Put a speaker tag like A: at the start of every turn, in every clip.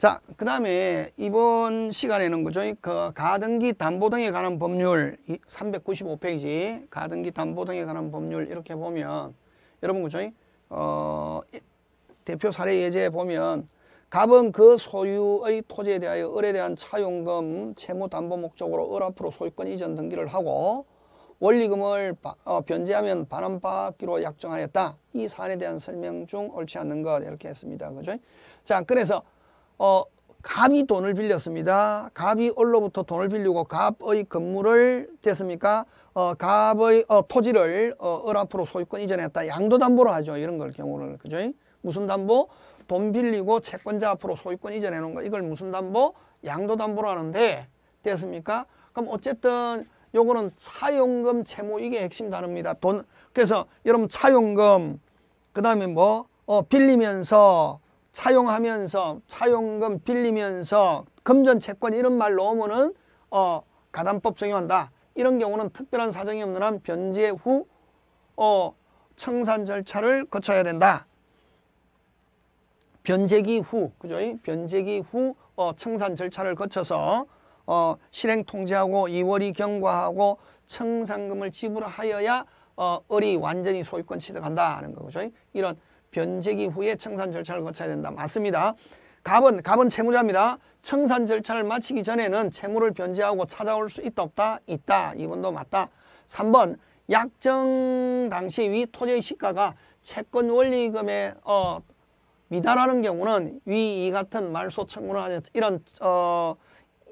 A: 자, 그 다음에 이번 시간에는 그죠? 그 가등기 담보 등에 관한 법률 395페이지 가등기 담보 등에 관한 법률 이렇게 보면 여러분 그죠? 어, 대표 사례 예제에 보면 갑은 그 소유의 토지에 대하여 을에 대한 차용금, 채무 담보 목적으로 을 앞으로 소유권 이전 등기를 하고 원리금을 바, 어, 변제하면 반환받기로 약정하였다. 이 사안에 대한 설명 중 옳지 않는 것 이렇게 했습니다. 그죠? 자, 그래서 어, 갑이 돈을 빌렸습니다. 갑이 올로부터 돈을 빌리고 갑의 건물을 됐습니까? 어, 갑의 어, 토지를 어, 을 앞으로 소유권 이전했다. 양도담보로 하죠. 이런 걸 경우를 그죠? 무슨 담보? 돈 빌리고 채권자 앞으로 소유권 이전해 놓은 거 이걸 무슨 담보? 양도담보로 하는데 됐습니까? 그럼 어쨌든 요거는 차용금 채무 이게 핵심 단어입니다. 돈 그래서 여러분 차용금 그 다음에 뭐 어, 빌리면서 차용하면서 차용금 빌리면서 금전채권 이런 말 넣으면은 어 가담법 적용한다. 이런 경우는 특별한 사정이 없는 한 변제 후 어, 청산 절차를 거쳐야 된다. 변제기 후, 그죠? 변제기 후 어, 청산 절차를 거쳐서 어, 실행 통지하고 2월이 경과하고 청산금을 지불하여야 어, 을이 완전히 소유권 취득한다는 하 거죠. 이런 변제기 후에 청산 절차를 거쳐야 된다. 맞습니다. 갑은 갑은 채무자입니다. 청산 절차를 마치기 전에는 채무를 변제하고 찾아올 수 있다 없다 있다. 이번도 맞다. 3번 약정 당시 위 토지의 시가가 채권 원리금에 어, 미달하는 경우는 위 이 같은 말소 청구나 이런 어,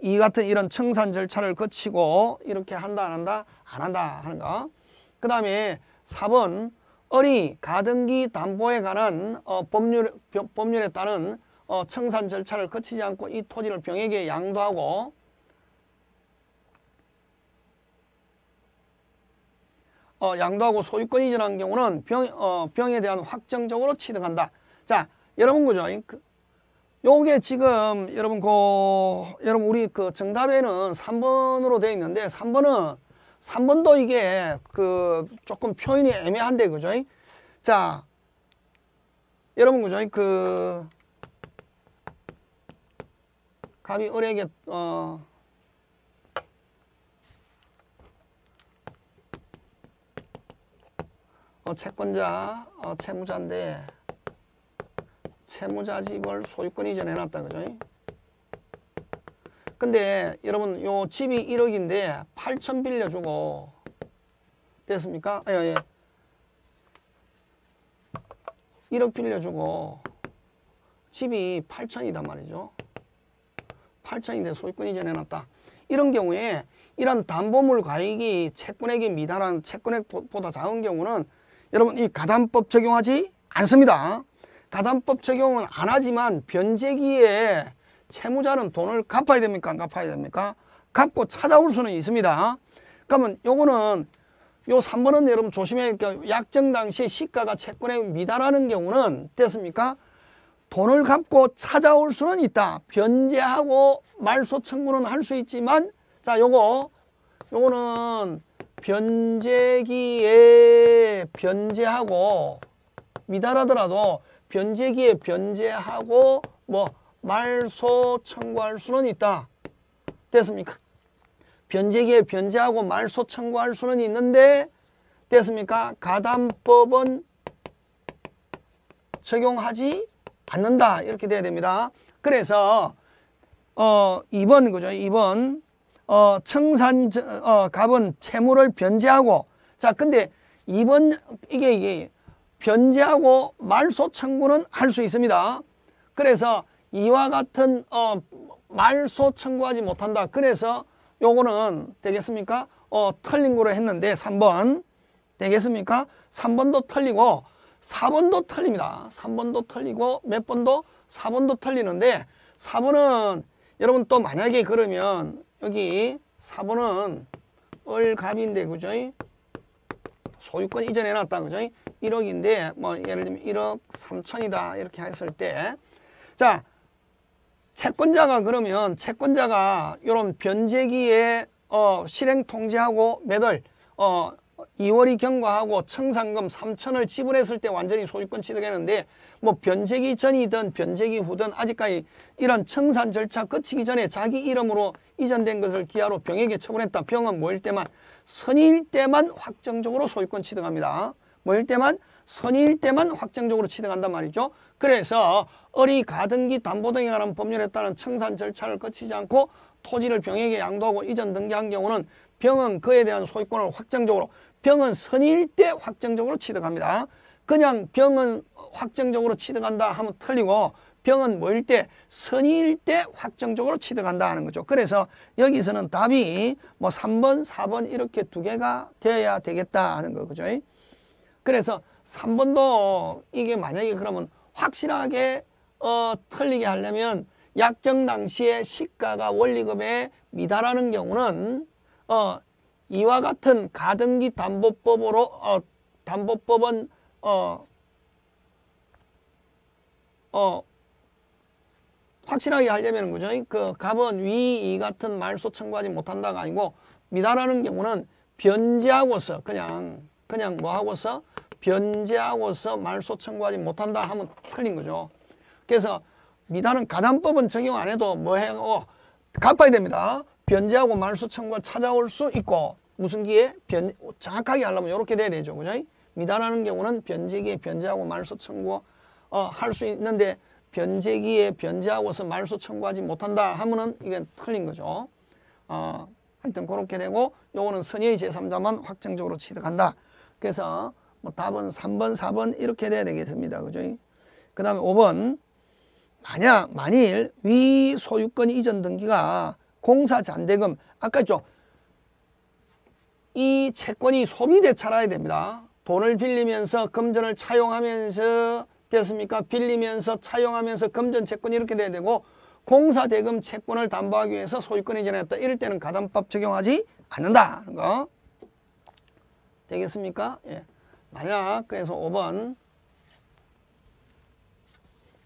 A: 이 같은 이런 청산 절차를 거치고 이렇게 한다 안 한다 안 한다 하는 거. 그 다음에 4번 어리 가등기 담보에 관한 어, 법률, 법률에 따른 어, 청산 절차를 거치지 않고 이 토지를 병에게 양도하고 어, 양도하고 소유권 이전한 경우는 병, 어, 병에 대한 확정적으로 취득한다. 자, 여러분 그죠? 그, 요게 지금 여러분 그 여러분 우리 그 정답에는 삼번으로돼 있는데 삼번은 3번도 이게 그 조금 표현이 애매한데 그죠? 자 여러분 그죠? 그 갑이 을에게 어 어, 채권자, 어, 채무자인데 채무자 집을 소유권 이전해놨다 그죠? 근데 여러분 요 집이 1억인데 8천 빌려주고 됐습니까? 예, 예. 1억 빌려주고 집이 8천이단 말이죠. 8천인데 소유권 이전해 놨다. 이런 경우에 이런 담보물 과익이 채권액이 미달한 채권액보다 작은 경우는 여러분 이 가담법 적용하지 않습니다. 가담법 적용은 안 하지만 변제기에 채무자는 돈을 갚아야 됩니까? 안 갚아야 됩니까? 갚고 찾아올 수는 있습니다. 그러면 요거는 요 3번은 여러분 조심해야 할게요. 약정 당시 시가가 채권에 미달하는 경우는 됐습니까? 돈을 갚고 찾아올 수는 있다. 변제하고 말소 청구는 할 수 있지만 자 요거 요거는 변제기에 변제하고 미달하더라도 변제기에 변제하고 뭐 말소 청구할 수는 있다. 됐습니까? 변제기에 변제하고 말소 청구할 수는 있는데 됐습니까? 가담법은 적용하지 않는다. 이렇게 돼야 됩니다. 그래서 어 2번 그죠? 2번 어 청산 어 갑은 채무를 변제하고 자 근데 2번 이게 이게 변제하고 말소 청구는 할 수 있습니다. 그래서 이와 같은 어, 말소 청구하지 못한다. 그래서 요거는 되겠습니까? 어, 틀린 거로 했는데 3번 되겠습니까? 3번도 틀리고 4번도 틀립니다. 3번도 틀리고 몇 번도 4번도 틀리는데 4번은 여러분 또 만약에 그러면 여기 4번은 을갑인데 그죠? 소유권 이전해 놨다 그죠? 1억인데 뭐 예를 들면 1억 3천이다 이렇게 했을 때자 채권자가 그러면 채권자가 이런 변제기에 어, 실행 통제하고 매달 어, 2월이 경과하고 청산금 3천을 지불했을 때 완전히 소유권 취득했는데 뭐 변제기 전이든 변제기 후든 아직까지 이런 청산 절차 거치기 전에 자기 이름으로 이전된 것을 기하로 병에게 처분했다. 병은 뭐일 때만 선일 때만 확정적으로 소유권 취득합니다. 뭐일 때만 선의일 때만 확정적으로 취득한단 말이죠. 그래서 어리 가등기 담보 등에 관한 법률에 따른 청산 절차를 거치지 않고 토지를 병에게 양도하고 이전 등기한 경우는 병은 그에 대한 소유권을 확정적으로 병은 선의일 때 확정적으로 취득합니다. 그냥 병은 확정적으로 취득한다 하면 틀리고 병은 뭐일 때 선의일 때 확정적으로 취득한다 하는 거죠. 그래서 여기서는 답이 뭐 3번, 4번 이렇게 두 개가 되어야 되겠다 하는 거죠. 그래서 3번도 이게 만약에 그러면 확실하게 어, 틀리게 하려면 약정 당시에 시가가 원리금에 미달하는 경우는 어, 이와 같은 가등기 담보법으로 어, 담보법은 어, 어, 확실하게 하려면 그죠? 그 갑은 위, 이 같은 말소 청구하지 못한다가 아니고 미달하는 경우는 변제하고서 그냥 그냥 뭐 하고서 변제하고서 말소 청구하지 못한다 하면 틀린 거죠. 그래서 미단은 가담법은 적용 안 해도 뭐해요? 어, 갚아야 됩니다. 변제하고 말소 청구가 찾아올 수 있고 무슨 기에 변 정확하게 하려면 이렇게 돼야 되죠. 그죠? 미단하는 경우는 변제기에 변제하고 말소 청구 어, 할 수 있는데 변제기에 변제하고서 말소 청구하지 못한다 하면은 이건 틀린 거죠. 어, 하여튼 그렇게 되고 요거는 선의의 제3자만 확정적으로 취득한다. 그래서 뭐 답은 3번, 4번 이렇게 돼야 되겠습니다. 그죠? 그 다음에 5번 만약 만일 위 소유권 이전 등기가 공사 잔대금 아까 있죠? 이 채권이 소비돼 차라야 됩니다. 돈을 빌리면서 금전을 차용하면서 됐습니까? 빌리면서 차용하면서 금전 채권이 이렇게 돼야 되고 공사 대금 채권을 담보하기 위해서 소유권 이전했다. 이럴 때는 가담법 적용하지 않는다. 는 거. 되겠습니까? 예. 만약 그래서 5번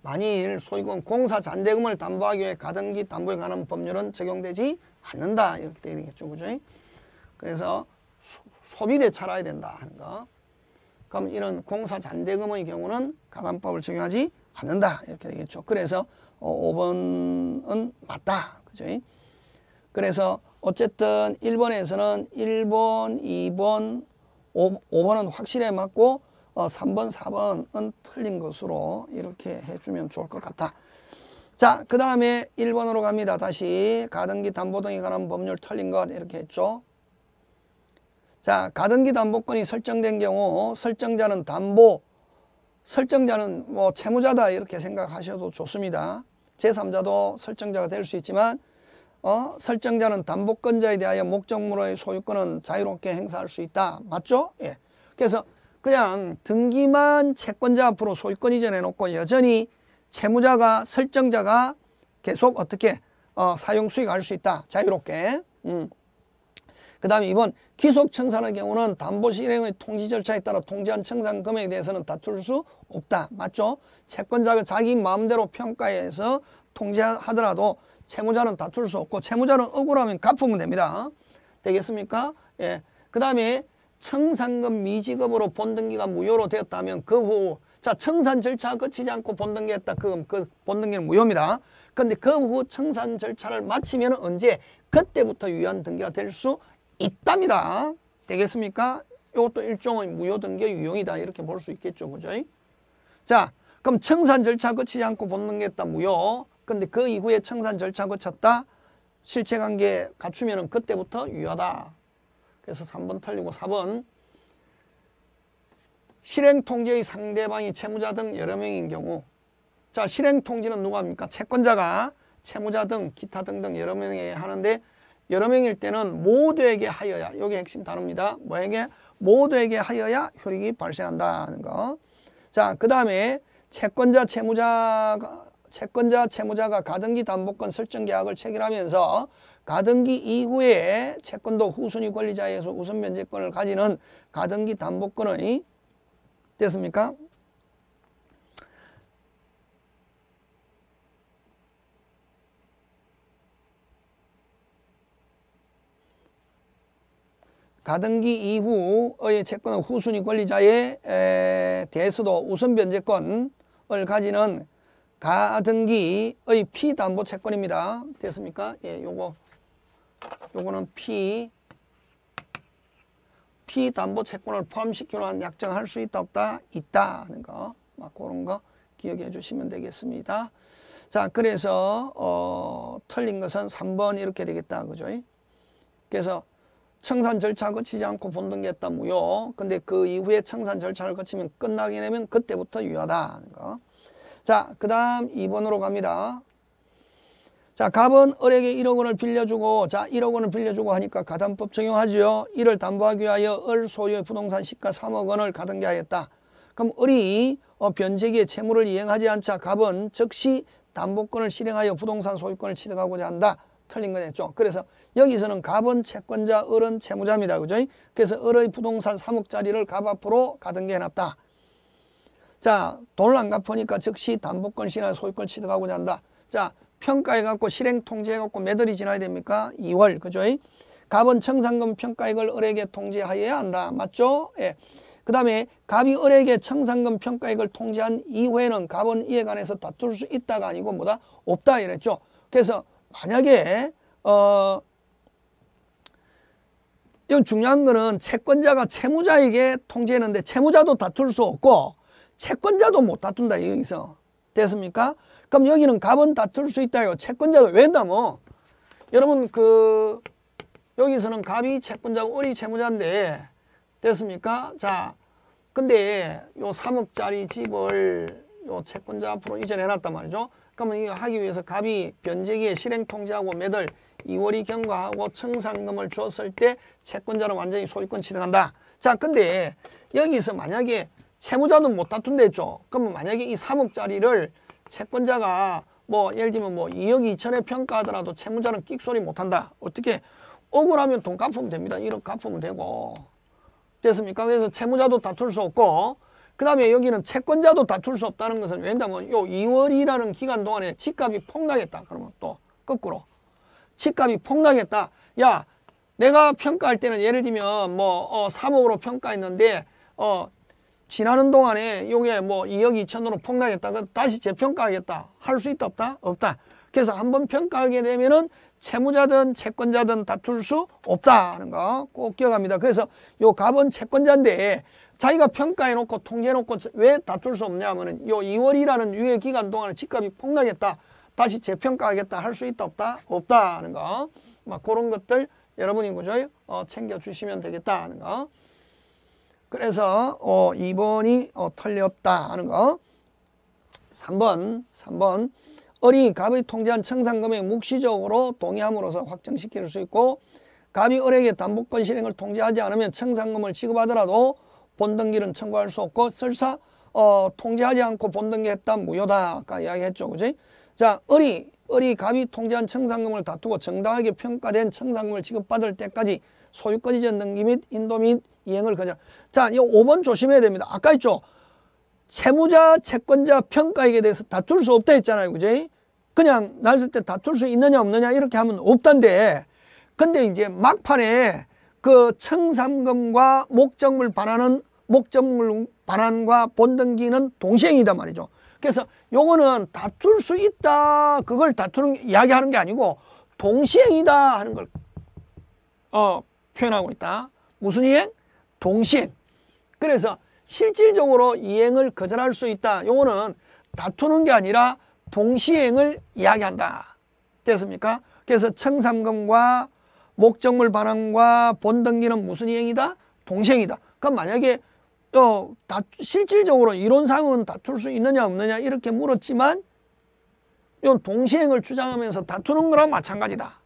A: 만일 소유권 공사 잔대금을 담보하기 위해 가등기 담보에 관한 법률은 적용되지 않는다 이렇게 되어 있겠죠 그죠 그래서 소, 비돼 차라야 된다 하는 거 그럼 이런 공사 잔대금의 경우는 가담법을 적용하지 않는다 이렇게 되겠죠 그래서 5번은 어, 맞다 그죠 그래서 어쨌든 1번에서는 1번 2번 5, 5번은 확실히 맞고 어, 3번, 4번은 틀린 것으로 이렇게 해주면 좋을 것 같다. 자, 그 다음에 1번으로 갑니다. 다시 가등기 담보 등에 관한 법률 틀린 것 이렇게 했죠. 자, 가등기 담보권이 설정된 경우 설정자는 담보, 설정자는 뭐 채무자다 이렇게 생각하셔도 좋습니다. 제3자도 설정자가 될 수 있지만 어? 설정자는 담보권자에 대하여 목적물의 소유권은 자유롭게 행사할 수 있다. 맞죠? 예. 그래서 그냥 등기만 채권자 앞으로 소유권 이전해놓고 여전히 채무자가 설정자가 계속 어떻게 어, 사용 수익할 수 있다. 자유롭게. 음. 그 다음에 이번 기속 청산의 경우는 담보 실행의 통지 절차에 따라 통지한 청산 금액에 대해서는 다툴 수 없다. 맞죠? 채권자가 자기 마음대로 평가해서 통지하더라도 채무자는 다툴 수 없고 채무자는 억울하면 갚으면 됩니다. 되겠습니까? 예. 그 다음에 청산금 미지급으로 본등기가 무효로 되었다면 그 후 자 청산 절차 거치지 않고 본등기 했다. 그럼 그 본등기는 무효입니다. 근데 그 후 청산 절차를 마치면 언제 그때부터 유효한 등기가 될 수 있답니다. 되겠습니까? 이것도 일종의 무효등기의 유형이다 이렇게 볼 수 있겠죠. 그죠? 자 그럼 청산 절차 거치지 않고 본등기했다 무효 근데 그 이후에 청산 절차 거쳤다. 실체관계 갖추면 그때부터 유효하다. 그래서 3번 틀리고 4번 실행통제의 상대방이 채무자 등 여러 명인 경우 자 실행통지는 누가 합니까? 채권자가 채무자 등 기타 등등 여러 명에 하는데 여러 명일 때는 모두에게 하여야 여기 핵심 단어니다 뭐에게? 모두에게 하여야 효력이 발생한다는 거. 자, 그 다음에 채권자, 채무자가 채권자, 채무자가 가등기 담보권 설정 계약을 체결하면서 가등기 이후에 채권도 후순위 권리자에서 우선 면제권을 가지는 가등기 담보권의 됐습니까? 가등기 이후의 채권은 후순위 권리자의 대수도 우선 변제권을 가지는 가등기의 피담보 채권입니다. 됐습니까? 예, 요거 요거는 피 피담보 채권을 포함시키로 한 약정할 수 있다 없다 있다 하는 거. 막 그런 거 기억해 주시면 되겠습니다. 자, 그래서 어 틀린 것은 3번 이렇게 되겠다. 그죠? 그래서 청산 절차 거치지 않고 본등기했다 무효. 근데 그 이후에 청산 절차를 거치면 끝나게 되면 그때부터 유효다. 하 하는 거. 자, 그 다음 2번으로 갑니다. 자, 갑은 을에게 1억 원을 빌려주고 자, 1억 원을 빌려주고 하니까 가담법 적용하지요. 이를 담보하기 위하여 을 소유의 부동산 시가 3억 원을 가등기하였다. 그럼 을이 어, 변제기의 채무를 이행하지 않자 갑은 즉시 담보권을 실행하여 부동산 소유권을 취득하고자 한다. 틀린 거겠죠. 그래서 여기서는 갑은 채권자, 을은 채무자입니다. 그죠? 그래서 을의 부동산 3억짜리를 갑 앞으로 가등기해놨다. 자, 돈을 안 갚으니까 즉시 담보권 신한 소유권 취득하고자 한다. 자, 평가해갖고 실행 통지해갖고 매달이 지나야 됩니까? 2월, 그죠? 갑은 청산금 평가액을 을에게 통지하여야 한다. 맞죠? 예. 그 다음에 갑이 을에게 청산금 평가액을 통지한 이후에는 갑은 이에 관해서 다툴 수 있다가 아니고 뭐다? 없다 이랬죠. 그래서 만약에 어 이건 중요한 거는 채권자가 채무자에게 통지했는데 채무자도 다툴 수 없고 채권자도 못 다툰다 여기서 됐습니까? 그럼 여기는 갑은 다툴 수 있다 이거 채권자가 왜냐면 뭐? 여러분 그 여기서는 갑이 채권자고 을이 채무자인데 됐습니까? 자 근데 요 3억짜리 집을 요 채권자 앞으로 이전해놨단 말이죠. 그러면 이거 하기 위해서 갑이 변제기에 실행통지하고 매달 2월이 경과하고 청산금을 주었을 때 채권자로 완전히 소유권 취득한다. 자 근데 여기서 만약에 채무자는못 다툰다 했죠. 그러면 만약에 이 3억짜리를 채권자가 뭐 예를 들면 뭐 2억 2천에 평가하더라도 채무자는 끽소리 못한다. 어떻게 억울하면 돈 갚으면 됩니다. 1억 갚으면 되고 됐습니까? 그래서 채무자도 다툴 수 없고 그 다음에 여기는 채권자도 다툴 수 없다는 것은 왜냐면 요 2월이라는 기간 동안에 집값이 폭락했다. 그러면 또 거꾸로 집값이 폭락했다. 야 내가 평가할 때는 예를 들면 뭐 어, 3억으로 평가했는데 어 지나는 동안에 이게 뭐 2억 2천으로 폭락했다. 다시 재평가하겠다. 할 수 있다 없다? 없다. 그래서 한번 평가하게 되면은 채무자든 채권자든 다툴 수 없다는 거 꼭 기억합니다. 그래서 요 갑은 채권자인데 자기가 평가해 놓고 통제해 놓고 왜 다툴 수 없냐 하면은 요 2월이라는 유예 기간 동안에 집값이 폭락했다. 다시 재평가하겠다. 할 수 있다 없다? 없다는 거. 막 뭐 그런 것들 여러분이 그죠? 어, 챙겨 주시면 되겠다는 거. 그래서 어, 2번이 어, 틀렸다 하는 거. 3번, 3번. 을이 갑이 통제한 청산금에 묵시적으로 동의함으로써 확정시킬 수 있고 갑이 을에게 담보권 실행을 통제하지 않으면 청산금을 지급하더라도 본등기는 청구할 수 없고 설사 어, 통제하지 않고 본등기했다 무효다 아까 이야기했죠 그지 자 을이 을이 갑이 통제한 청산금을 다투고 정당하게 평가된 청산금을 지급받을 때까지 소유권 이전 등기 및 인도 및 이행을 거절. 자, 이 5번 조심해야 됩니다. 아까 있죠? 채무자, 채권자 평가액에 대해서 다툴 수 없다 했잖아요. 그제? 그냥 났을 때 다툴 수 있느냐 없느냐 이렇게 하면 없단데 근데 이제 막판에 그 청산금과 목적물 반환은 목적물 반환과 본등기는 동시행이다 말이죠. 그래서 요거는 다툴 수 있다. 그걸 다투는 이야기하는 게 아니고 동시행이다 하는 걸 어, 표현하고 있다. 무슨 이행? 동시에 그래서 실질적으로 이행을 거절할 수 있다. 요거는 다투는 게 아니라 동시행을 이야기한다. 됐습니까? 그래서 청삼금과 목적물 발행과 본등기는 무슨 이행이다? 동시행이다. 그럼 만약에 어, 실질적으로 이론상은 다툴 수 있느냐 없느냐 이렇게 물었지만 이 동시행을 주장하면서 다투는 거랑 마찬가지다.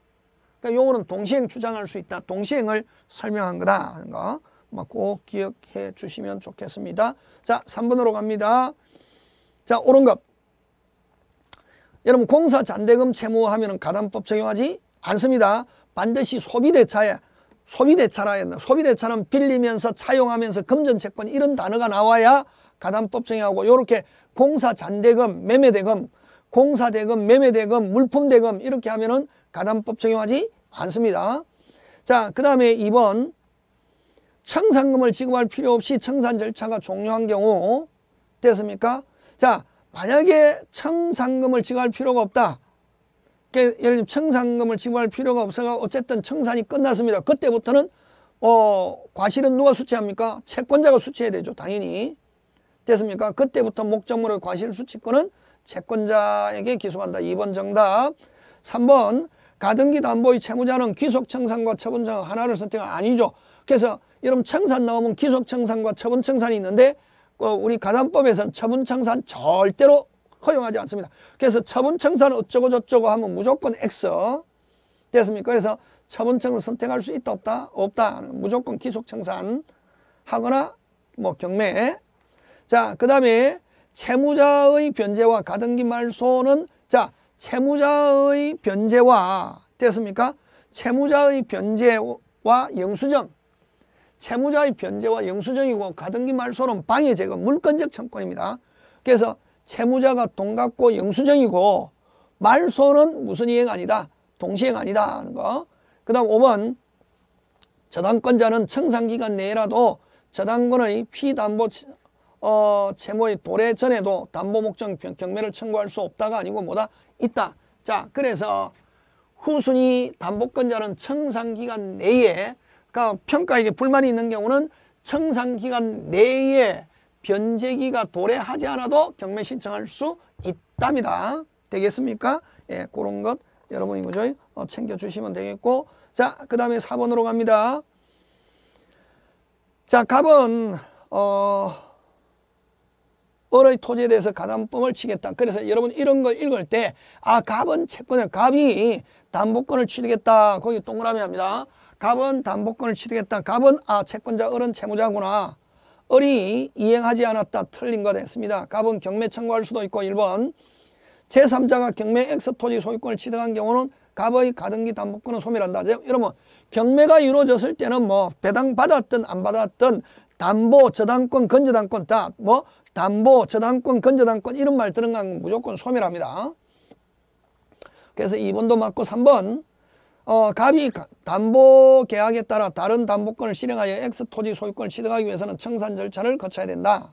A: 그러니까 요거는 동시행 주장할 수 있다. 동시행을 설명한 거다. 하는 거. 꼭 기억해 주시면 좋겠습니다. 자, 3번으로 갑니다. 자, 옳은 것. 여러분 공사 잔대금 채무하면 가담법 적용하지 않습니다. 반드시 소비대차에 소비대차라 했나 소비대차는 빌리면서 차용하면서 금전채권 이런 단어가 나와야 가담법 적용하고 이렇게 공사 잔대금 매매대금 공사대금 매매대금 물품대금 이렇게 하면은 가담법 적용하지 않습니다. 자그 다음에 2번 청산금을 지급할 필요 없이 청산 절차가 종료한 경우 됐습니까? 자 만약에 청산금을 지급할 필요가 없다. 그러니까 예를 들면 청산금을 지급할 필요가 없어서 어쨌든 청산이 끝났습니다. 그때부터는 어, 과실은 누가 수취합니까? 채권자가 수취해야 되죠. 당연히. 됐습니까? 그때부터 목적물의 과실 수취권은 채권자에게 기소한다 2번 정답. 3번 가등기 담보의 채무자는 귀속청산과 처분정 하나를 선택은 아니죠. 그래서 여러분 청산 나오면 기속청산과 처분청산이 있는데 그 우리 가산법에서는 처분청산 절대로 허용하지 않습니다. 그래서 처분청산 어쩌고 저쩌고 하면 무조건 X 됐습니까? 그래서 처분청을 선택할 수 있다 없다? 없다. 무조건 기속청산 하거나 뭐 경매 자그 다음에 채무자의 변제와 가등기 말소는 자 채무자의 변제와 됐습니까? 채무자의 변제와 영수증 채무자의 변제와 영수증이고 가등기 말소는 방해제거 물건적 청구입니다. 그래서 채무자가 돈 갚고 영수증이고 말소는 무슨 이행 아니다. 동시행 아니다 하는 거. 그 다음 5번 저당권자는 청산기간 내에라도 저당권의 피담보 어, 채무의 도래 전에도 담보 목적 경매를 청구할 수 없다가 아니고 뭐다? 있다. 자 그래서 후순위 담보권자는 청산기간 내에 평가, 그러니까 평가에게 불만이 있는 경우는 청산기간 내에 변제기가 도래하지 않아도 경매 신청할 수 있답니다. 되겠습니까? 예, 그런 것 여러분이 그죠? 어, 챙겨주시면 되겠고 자, 그 다음에 4번으로 갑니다. 자, 갑은 어, 을의 토지에 대해서 가담법을 치겠다. 그래서 여러분 이런 거 읽을 때 아, 갑은 채권에 갑이 담보권을 치르겠다. 거기 동그라미 합니다. 갑은 담보권을 취득했다. 갑은 아 채권자 어른 채무자구나. 을이 이행하지 않았다. 틀린 거 됐습니다. 갑은 경매 청구할 수도 있고 1번 제3자가 경매 엑스 토지 소유권을 취득한 경우는 갑의 가등기 담보권을 소멸한다. 여러분 경매가 이루어졌을 때는 뭐 배당 받았든 안 받았든 담보, 저당권, 건저당권 다뭐 담보, 저당권, 건저당권 이런 말 들은 건 무조건 소멸합니다. 그래서 2번도 맞고 3번 어, 갑이 담보 계약에 따라 다른 담보권을 실행하여 X 토지 소유권을 취득하기 위해서는 청산 절차를 거쳐야 된다.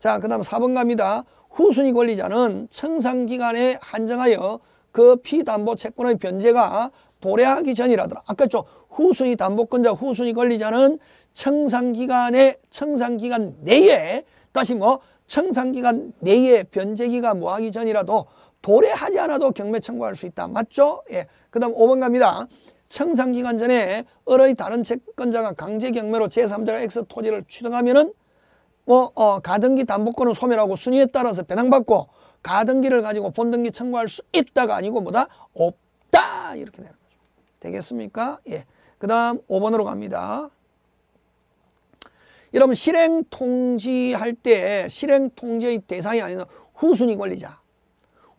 A: 자, 그 다음 4번 갑니다. 후순위 권리자는 청산 기간에 한정하여 그 피담보 채권의 변제가 도래하기 전이라더라. 아까 저 후순위 담보권자, 후순위 권리자는 청산 기간에 청산 기간 내에 다시 뭐 청산 기간 내에 변제기가 뭐하기 전이라도 도래하지 않아도 경매 청구할 수 있다. 맞죠? 예. 그 다음 5번 갑니다. 청산기간 전에 을의 다른 채권자가 강제경매로 제3자가 X 토지를 취득하면 은 뭐, 어, 가등기 담보권을 소멸하고 순위에 따라서 배당받고 가등기를 가지고 본등기 청구할 수 있다가 아니고 뭐다? 없다! 이렇게 되는 거죠. 되겠습니까? 예. 그 다음 5번으로 갑니다. 여러분 실행통지할 때 실행통지의 대상이 아니 후순위 권리자.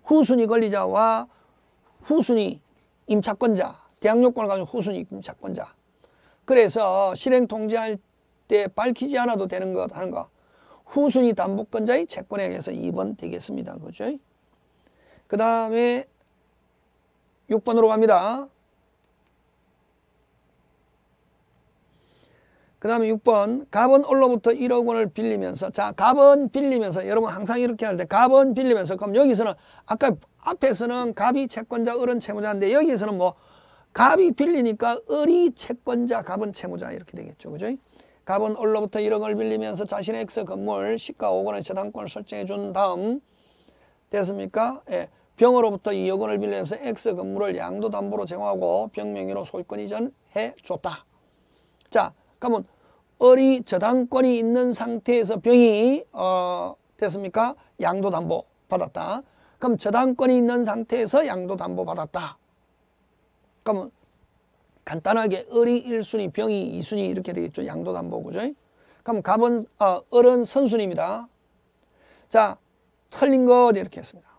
A: 후순위 권리자와 후순위 임차권자, 대항요건을 가진 후순위 임차권자. 그래서 실행 통지할 때 밝히지 않아도 되는 것 하는 거. 후순위 담보권자의 채권에 의해서 2번 되겠습니다. 그죠? 그 다음에 6번으로 갑니다. 그 다음에 6번 갑은 올로부터 1억 원을 빌리면서 자 갑은 빌리면서 여러분 항상 이렇게 할 때 갑은 빌리면서 그럼 여기서는 아까 앞에서는 갑이 채권자 을은 채무자인데 여기에서는 뭐 갑이 빌리니까 을이 채권자 갑은 채무자 이렇게 되겠죠 그죠 갑은 올로부터 1억 원을 빌리면서 자신의 엑스 건물 시가 5억 원의 저당권을 설정해 준 다음 됐습니까 예. 병으로부터 2억 원을 빌리면서 엑스 건물을 양도담보로 제공하고 병명의로 소유권 이전해 줬다 자 그러면 어리 저당권이 있는 상태에서 병이 어, 됐습니까? 양도담보 받았다. 그럼 저당권이 있는 상태에서 양도담보 받았다. 그러면 간단하게 을이 1순위, 병이 2순위 이렇게 되겠죠. 양도담보 그죠? 그럼 갑은 어, 을은 선순입니다. 자, 틀린 것 이렇게 했습니다.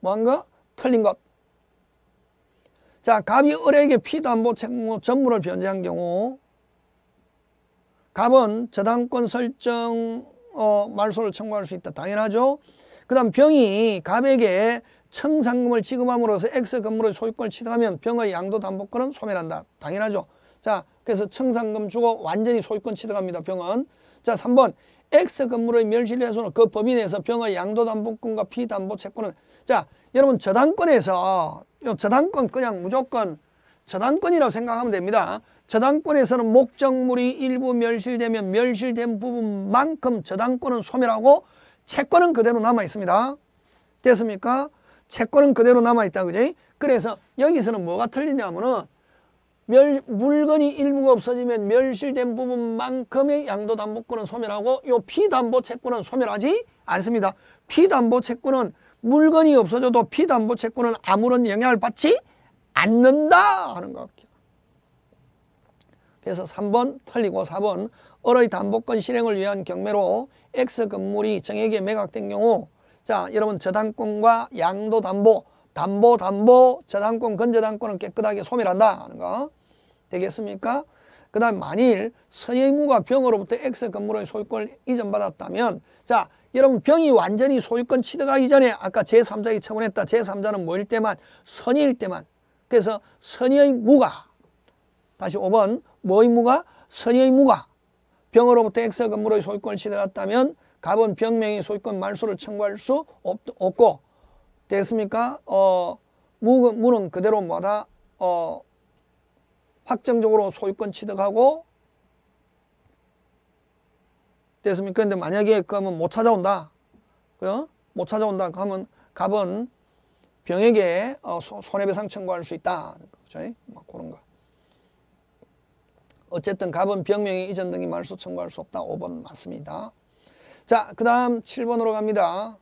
A: 뭐한 거? 틀린 것. 자, 갑이 을에게 피담보 채무 전무를 변제한 경우 갑은 저당권 설정 어, 말소를 청구할 수 있다. 당연하죠. 그 다음 병이 갑에게 청산금을 지급함으로써 X 건물의 소유권을 취득하면 병의 양도담보권은 소멸한다. 당연하죠. 자, 그래서 청산금 주고 완전히 소유권 취득합니다. 병은. 자, 3번. X 건물의 멸실내에서는 그 범위 내에서 병의 양도담보권과 피담보 채권은 자, 여러분 저당권에서 저당권 그냥 무조건 저당권이라고 생각하면 됩니다. 저당권에서는 목적물이 일부 멸실되면 멸실된 부분만큼 저당권은 소멸하고 채권은 그대로 남아 있습니다. 됐습니까? 채권은 그대로 남아 있다 그지? 그래서 여기서는 뭐가 틀리냐면은 멸, 물건이 일부가 없어지면 멸실된 부분만큼의 양도담보권은 소멸하고 요 피담보 채권은 소멸하지 않습니다. 피담보 채권은 물건이 없어져도 피담보 채권은 아무런 영향을 받지 않는다 하는 것 같아요. 그래서 3번 틀리고 4번 어의 담보권 실행을 위한 경매로 X 건물이 정액에 매각된 경우 자 여러분 저당권과 양도 담보 담보 담보 저당권 건저당권은 깨끗하게 소멸한다 하는 거 되겠습니까? 그 다음 만일 서예무가 병으로부터 X 건물의 소유권을 이전받았다면 자 여러분 병이 완전히 소유권 취득하기 전에 아까 제3자에 처분했다. 제3자는 뭐일 때만 선의일 때만 그래서 선의의 무가 다시 5번 뭐의 무가? 선의의 무가 병으로부터 액사 건물의 소유권을 취득했다면 갑은 병명의 소유권 말소를 청구할 수 없, 고 됐습니까? 어, 무, 무는 그대로 뭐다 어, 확정적으로 소유권 취득하고 됐습니까? 근데 만약에 그러면 못 찾아온다. 그못 찾아온다. 그러면 갑은 병에게 어, 손해배상 청구할 수 있다는 죠막 뭐 그런 거. 어쨌든 갑은 병명이 이전 등이 말소 청구할 수 없다. 5번 맞습니다. 자, 그 다음 7번으로 갑니다.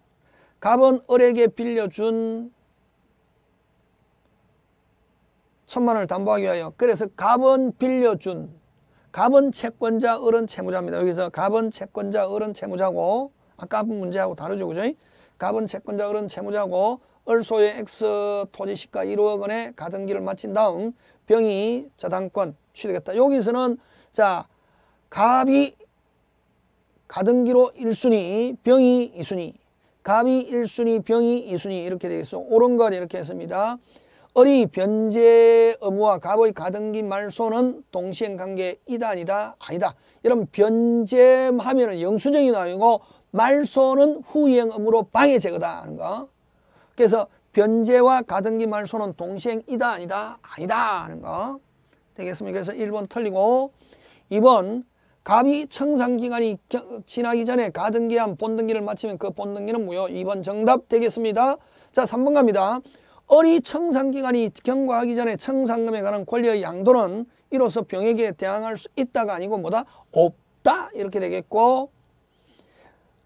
A: 갑은 을에게 빌려준 천만 원을 담보하기 위하여 그래서 갑은 빌려준 갑은 채권자, 을은 채무자입니다. 여기서 갑은 채권자, 을은 채무자고 아까 문제하고 다르죠. 그죠? 갑은 채권자, 을은 채무자고 을소의 X 토지 시가 1억 원에 가등기를 마친 다음 병이 저당권 취득했다. 여기서는 자 갑이 가등기로 1순위, 병이 2순위, 갑이 1순위, 병이 2순위 이렇게 되어 있어. 옳은 걸 이렇게 했습니다. 을이 변제 의무와 갑의 가등기 말소는 동시행관계 이다 아니다 아니다. 여러분 변제하면 은 영수증이 나오고 말소는 후이행 의무로 방해 제거다 하는 거. 그래서 변제와 가등기 말소는 동시행이다 아니다 아니다 하는 거 되겠습니까? 그래서 1번 틀리고 2번 갑이 청산기간이 지나기 전에 가등기한 본등기를 마치면 그 본등기는 무효 2번 정답 되겠습니다. 자 3번 갑니다. 어리 청산기간이 경과하기 전에 청산금에 관한 권리의 양도는 이로써 병에게 대항할 수 있다가 아니고 뭐다? 없다 이렇게 되겠고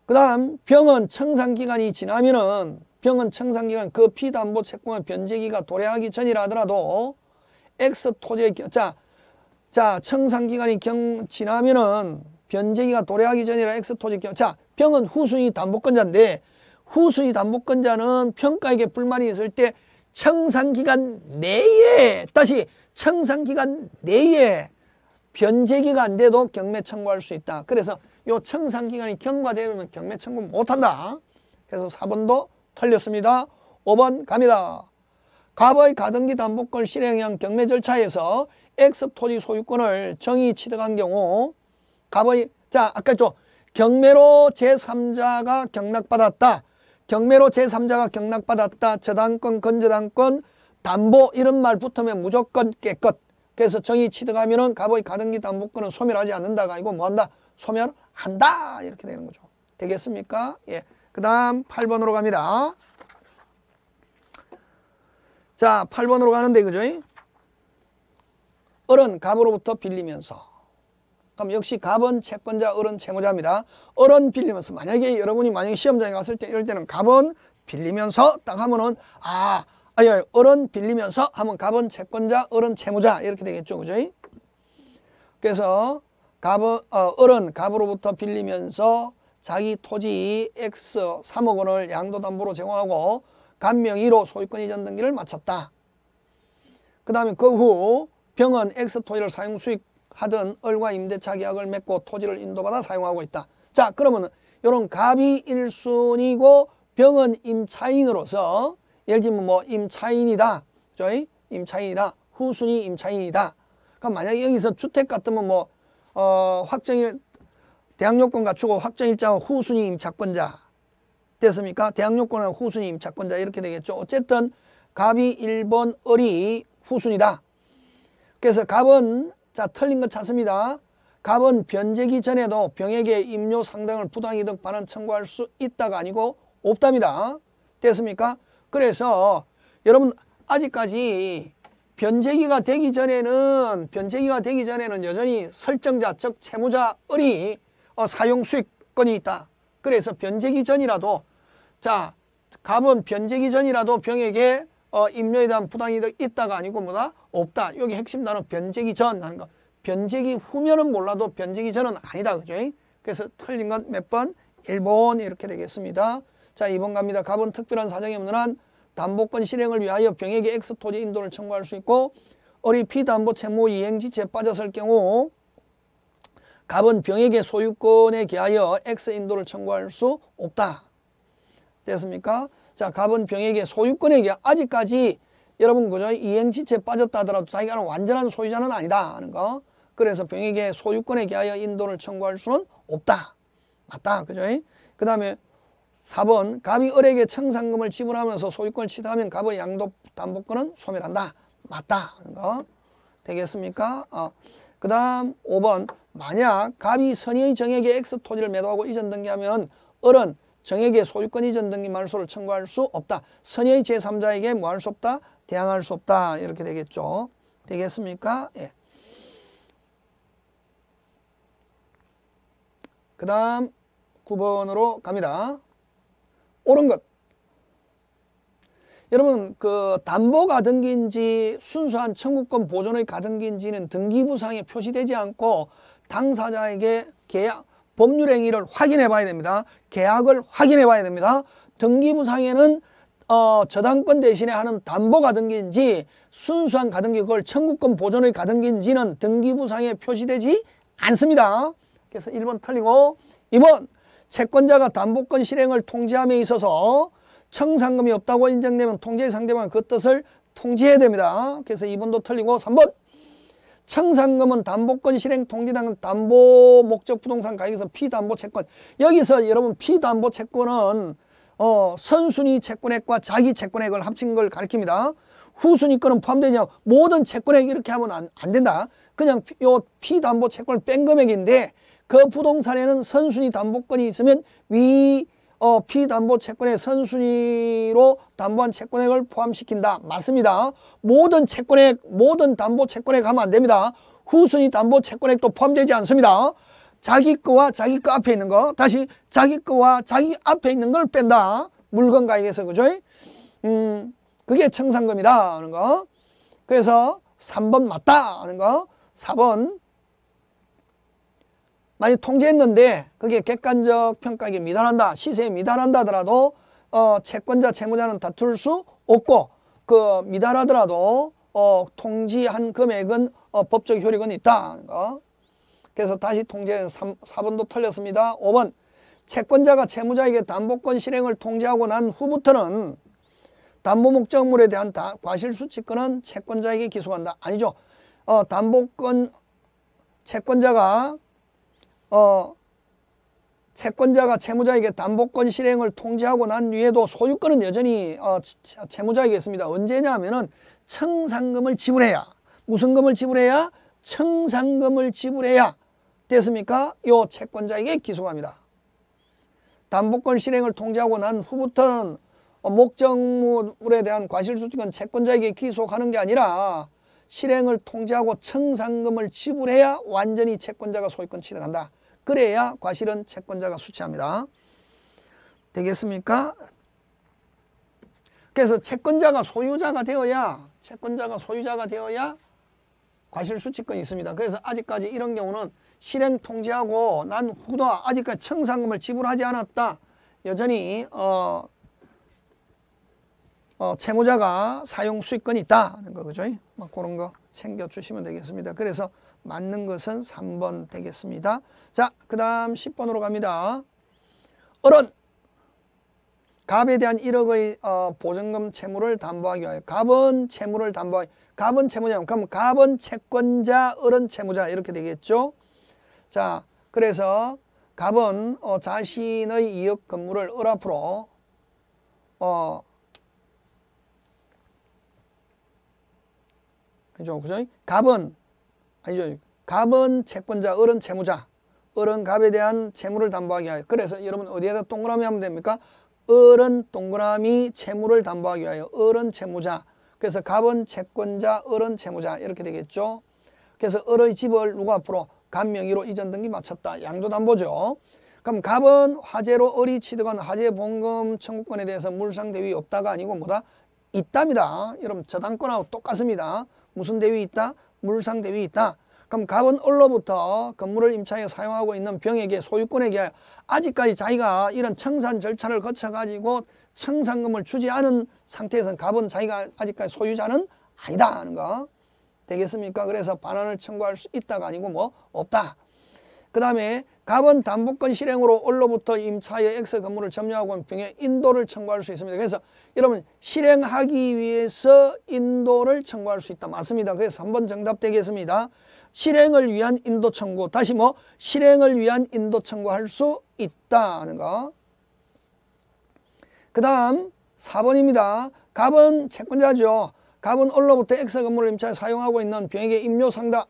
A: 그 다음 병은 청산기간이 지나면은 병은 청산기간 그 피담보 채권의 변제기가 도래하기 전이라 하더라도 엑스 토지의 자, 자 청산기간이 경 지나면은 변제기가 도래하기 전이라 엑스 토지 경, 자 병은 후순위 담보권자인데 후순위 담보권자는 평가에게 불만이 있을 때 청산기간 내에 다시 청산기간 내에 변제기가 안 돼도 경매 청구할 수 있다. 그래서 요 청산기간이 경과되면 경매 청구 못한다. 그래서 4번도 틀렸습니다. 5번 갑니다. 갑의 가등기 담보권 실행형 경매 절차에서 X업 토지 소유권을 정의 취득한 경우 갑의 자 아까 좀 경매로 제3자가 경락받았다. 경매로 제3자가 경락받았다. 저당권, 건저당권, 담보 이런 말 붙으면 무조건 깨끗. 그래서 정의 취득하면 은 갑의 가등기 담보권은 소멸하지 않는다가 이거 뭐한다? 소멸한다. 이렇게 되는 거죠. 되겠습니까? 예. 그 다음 8번으로 갑니다. 자 8번으로 가는데 그죠? 을은 갑으로부터 빌리면서 그럼 역시 갑은 채권자, 을은 채무자입니다. 을은 빌리면서 만약에 여러분이 만약에 시험장에 갔을 때 이럴 때는 갑은 빌리면서 딱 하면은 아 아니, 아니 을은 빌리면서 하면 갑은 채권자, 을은 채무자 이렇게 되겠죠. 그죠? 그래서 갑은, 어, 을은 갑으로부터 빌리면서 자기 토지 X 3억 원을 양도담보로 제공하고 간명 1호 소유권 이전 등기를 마쳤다. 그 다음에 그 후 병은 X 토지를 사용 수익하던 을과 임대차 계약을 맺고 토지를 인도받아 사용하고 있다. 자 그러면 이런 갑이 1순위고 병은 임차인으로서 예를 들면 뭐 임차인이다. 저희 임차인이다. 후순위 임차인이다. 그럼 만약에 여기서 주택 같으면 뭐 어, 확정일 대항 요건 갖추고 확정 일자 후순위 임차권자 됐습니까? 대항 요건은 후순위 임차권자 이렇게 되겠죠. 어쨌든 갑이 1번, 을이 후순이다. 그래서 갑은 자 틀린 거 찾습니다. 갑은 변제기 전에도 병에게 임료 상당을 부당이득 반환 청구할 수 있다가 아니고 없답니다. 됐습니까? 그래서 여러분 아직까지 변제기가 되기 전에는 변제기가 되기 전에는 여전히 설정자 즉 채무자 을이 어, 사용 수익권이 있다. 그래서 변제기 전이라도 자 갑은 변제기 전이라도 병에게 어, 임료에 대한 부당이 있다가 아니고 뭐다 없다. 여기 핵심 단어 변제기 전 하는 거. 변제기 후면은 몰라도 변제기 전은 아니다. 그죠? 그래서 틀린 건 몇 번? 1번 이렇게 되겠습니다. 자 2번 갑니다. 갑은 특별한 사정이 없는 한 담보권 실행을 위하여 병에게 엑스토지 인도를 청구할 수 있고 어리 피담보 채무 이행지체에 빠졌을 경우 갑은 병에게 소유권에 기하여 X인도를 청구할 수 없다. 됐습니까? 자, 갑은 병에게 소유권에 기하 아직까지 여러분 그저 이행지체 빠졌다 하더라도 자기가 완전한 소유자는 아니다 하는 거. 그래서 병에게 소유권에 기하여 인도를 청구할 수는 없다. 맞다. 그죠? 그 다음에 4번 갑이 을에게 청산금을 지불하면서 소유권을 취득하면 갑의 양도담보권은 소멸한다. 맞다. 하는 거. 되겠습니까? 어. 그 다음 5번 만약 갑이 선의 의 정액에 X 토지를 매도하고 이전 등기하면 을은 정액의 소유권 이전 등기 말소를 청구할 수 없다. 선의 제3자에게 뭐 할 수 없다? 대항할 수 없다. 이렇게 되겠죠. 되겠습니까? 예. 그 다음 9번으로 갑니다. 옳은 것. 여러분 그 담보 가등기인지 순수한 청구권 보존의 가등기인지는 등기부상에 표시되지 않고 당사자에게 계약 법률 행위를 확인해 봐야 됩니다. 계약을 확인해 봐야 됩니다. 등기부상에는 어, 저당권 대신에 하는 담보가 등기인지 순수한 가등기 그걸 청구권 보존의 가등기인지는 등기부상에 표시되지 않습니다. 그래서 1번 틀리고 2번 채권자가 담보권 실행을 통지함에 있어서 청산금이 없다고 인정되면 통제의 상대방은 그 뜻을 통지해야 됩니다. 그래서 2번도 틀리고 3번 청산금은 담보권 실행 통지당은 담보 목적 부동산 가격에서 피담보 채권 여기서 여러분 피담보 채권은 어, 선순위 채권액과 자기 채권액을 합친 걸 가리킵니다. 후순위 거는 포함되냐 모든 채권액 이렇게 하면 안, 안 된다. 그냥 피, 요 피담보 채권은 뺀 금액인데 그 부동산에는 선순위 담보권이 있으면 위 어, 피담보 채권의 선순위로 담보한 채권액을 포함시킨다. 맞습니다. 모든 채권액, 모든 담보 채권액 하면 안 됩니다. 후순위 담보 채권액도 포함되지 않습니다. 자기 거와 자기 거 앞에 있는 거 다시 자기 거와 자기 앞에 있는 걸 뺀다. 물건 가액에서 그죠? 음, 그게 청산금이다 하는 거. 그래서 3번 맞다 하는 거. 4번 많이 통제했는데 그게 객관적 평가에 미달한다 시세에 미달한다 하더라도 어, 채권자 채무자는 다툴 수 없고 그 미달하더라도 어, 통지한 금액은 어, 법적 효력은 있다 어? 그래서 다시 통제는 3, 4번도 틀렸습니다 5번 채권자가 채무자에게 담보권 실행을 통제하고난 후부터는 담보 목적물에 대한 다, 과실수칙권은 채권자에게 기소한다 아니죠 어, 담보권 채권자가 어, 채권자가 채무자에게 담보권 실행을 통지하고 난 뒤에도 소유권은 여전히 어, 채무자에게 있습니다. 언제냐 하면은 청산금을 지불해야 무슨 금을 지불해야 청산금을 지불해야 됐습니까? 요 채권자에게 기소합니다. 담보권 실행을 통지하고 난 후부터는 어, 목적물에 대한 과실소득은 채권자에게 기소하는 게 아니라 실행을 통제하고 청산금을 지불해야 완전히 채권자가 소유권 취득한다. 그래야 과실은 채권자가 수취합니다. 되겠습니까? 그래서 채권자가 소유자가 되어야 채권자가 소유자가 되어야 과실 수취권이 있습니다. 그래서 아직까지 이런 경우는 실행 통제하고 난 후도 아직까지 청산금을 지불하지 않았다. 여전히 어 어, 채무자가 사용 수익권이 있다는 거죠뭐 그런 거 챙겨주시면 되겠습니다. 그래서 맞는 것은 3번 되겠습니다. 자, 그 다음 10번으로 갑니다. 을은 갑에 대한 1억의 어, 보증금 채무를 담보하기 위하여 갑은 채무를 담보하기 갑은 채무자 그럼 갑은 채권자 을은 채무자 이렇게 되겠죠 자 그래서 갑은 어, 자신의 2억 건물을 을 앞으로 어, 그죠? 그죠? 갑은 아니죠. 갑은 채권자, 을은 채무자. 을은 갑에 대한 채무를 담보하게 하여. 그래서 여러분 어디에다 동그라미 하면 됩니까? 을은 동그라미 채무를 담보하게 하여. 을은 채무자. 그래서 갑은 채권자, 을은 채무자 이렇게 되겠죠. 그래서 을의 집을 누가 앞으로 갑 명의로 이전 등기 마쳤다. 양도 담보죠. 그럼 갑은 화재로 을이 취득한 화재 본금 청구권에 대해서 물상 대위 없다가 아니고 뭐다? 있답니다. 여러분 저당권하고 똑같습니다. 무슨 대위 있다? 물상 대위 있다. 그럼 갑은 올로부터 건물을 임차해 사용하고 있는 병에게 소유권에게 아직까지 자기가 이런 청산 절차를 거쳐가지고 청산금을 주지 않은 상태에서 갑은 자기가 아직까지 소유자는 아니다 하는 거 되겠습니까? 그래서 반환을 청구할 수 있다가 아니고 뭐 없다. 그 다음에 갑은 담보권 실행으로 올로부터 임차의 X 건물을 점유하고 병의 인도를 청구할 수 있습니다. 그래서 여러분 실행하기 위해서 인도를 청구할 수 있다. 맞습니다. 그래서 3번 정답 되겠습니다. 실행을 위한 인도 청구 다시 뭐 실행을 위한 인도 청구할 수 있다 는 거. 그 다음 4번입니다. 갑은 채권자죠. 갑은 올로부터 X 건물을 임차에 사용하고 있는 병에게 임료 상담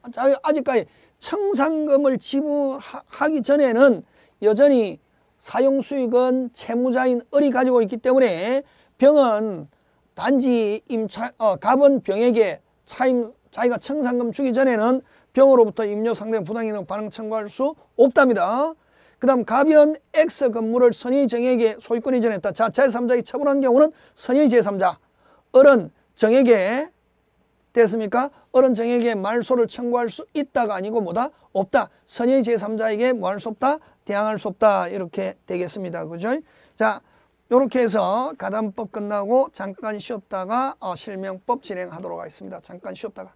A: 아직까지 청산금을 지불하기 전에는 여전히 사용 수익은 채무자인 을이 가지고 있기 때문에 병은 단지 임차 어, 갑은 병에게 차임 자기가 청산금 주기 전에는 병으로부터 임료 상대 부당이득 반응 청구할 수 없답니다. 그 다음 가변 X 건물을 선의 정에게 소유권 이전했다. 자, 제3자의 처분한 경우는 선의 제3자. 을은 정에게 됐습니까? 어른 정에게 말소를 청구할 수 있다가 아니고 뭐다? 없다. 선의 제3자에게 뭐 할 수 없다? 대항할 수 없다. 이렇게 되겠습니다. 그죠? 자, 요렇게 해서 가담법 끝나고 잠깐 쉬었다가 어, 실명법 진행하도록 하겠습니다. 잠깐 쉬었다가.